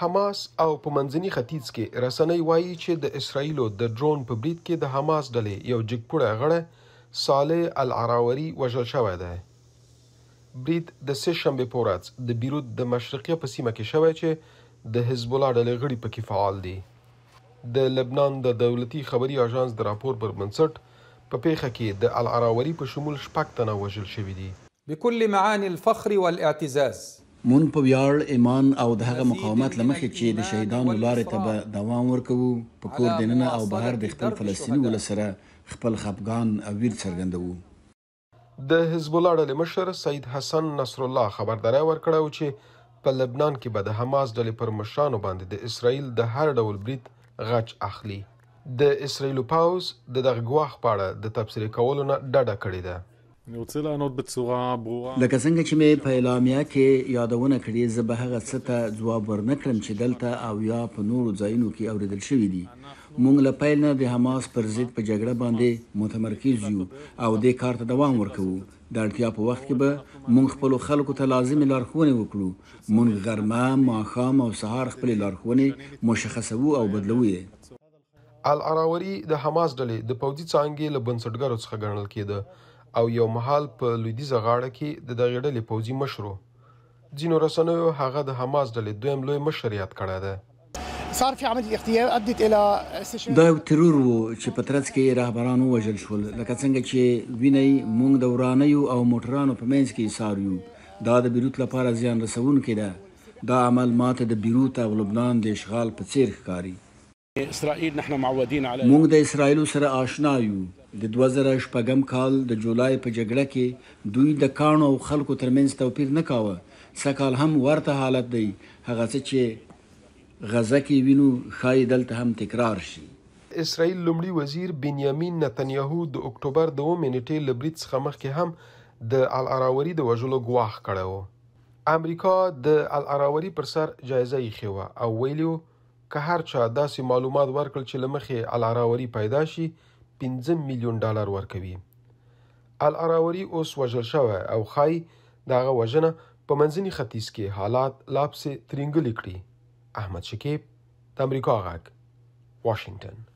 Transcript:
حماس او په منځني ختیځ کې رسنۍ وایي چې د اسرایلو د ډرون په برید کې د حماس ډلې یو جګپوړه غړی صالح العراوري وژل شوی دی برید د سه شنبه پورات د بیروت د مشرقي په سیمه کې شوی چې د حزب الله ډلې غړي پکې فعال دي د لبنان د دولتي خبري اژانس د راپور پر بنسټ په پیښه کې د العراوري په شمول شپږ تنه وژل شوي دي بكل معاني الفخر والاعتزاز مون په ویاړ ایمان او د هغه مقاومت لمخې چې د شهیدانو لارې ته به دوام ورکوو په کور دننه او بهر د خپل فلسطیني ول سره خپل خپګان او ویر څرګندوو د حزب الله ډلې مشر سید حسن نصر الله خبرداري ورکړو چې په لبنان کې به د حماس ډلې پر مشانو باندې د اسرایل د هر ډول برید غچ اخلي د اسرایلو پاوز د دغه غواخ پاړه د تفسیر کولو نه ډډه کړې ده אני רוצה לענות بصوره برורה لکه څنګه چې مې په اعلامیه کې یادونه کړې زه به هغه څه ته ځواب ورنکړم چې دلته او یا په نورو ځایونو کې اوریدل شوی دي مونږ له پیل نه د حماس پر ضد په جګړه باندې متمرکز یو او د کار ته دوام ورکوو د اړتیا په وخت کې به مونږ خپل خلکو ته لازم لارښوونې وکړو مونږ غرمه ماښام او سهار خپل لارښوونې مشخصو او بدلوو العراوري د حماس ډلې د پوځي څانګې له بنسټګرو څخه ګڼل کېده او یو محال په لویدیزه غاړه کې د دغې ډلې پوځي مشرو ځینو رسنیو هغه د حماس ډلې دویم لوی مشر یاد کړی دی صار في عمليه اغتيال ادت الى دا یو ترور وو چې په ترڅ کې رهبران وژل شول لکه څنګه چې ویني مونږ د ورانیو او موټرانو په منځ کې ساریو دا د بیروت لپاره زیان رسون کړي دا عمل ماته د بیروت او لبنان د اشغال په څیر ښکاری اسرائیل نحن معودين على موږ د اسرائیل سره آشنا یو د 2016 کال د جولای په جګړه کې دوی د کانو او خلکو ترمنځ توپیر نه کاوه سکهال هم ورته حالت دی هغه څه چې غزه کې وینو خای دلته هم تکرار شي اسرائیل لومړي وزیر بنیامین نتنیاهو د اکتوبر 2 نیټې لبريت څخه مخکې هم د الاراوري د وژلو ګواښ کړو امریکا د الاراوري پر سر جایزه یې خو او ویلیو که هر چا داسې معلومات ورکړل چې لمخې الاراوري پیدا شي 15 میلیون ډالر ورکوي الاراوري اوس وژل شوی او خای دغه وژنه په منځني ختیځ کې حالات لاپسې ترنګلې کړي احمد شکیب د امریکا غاک واشنگټن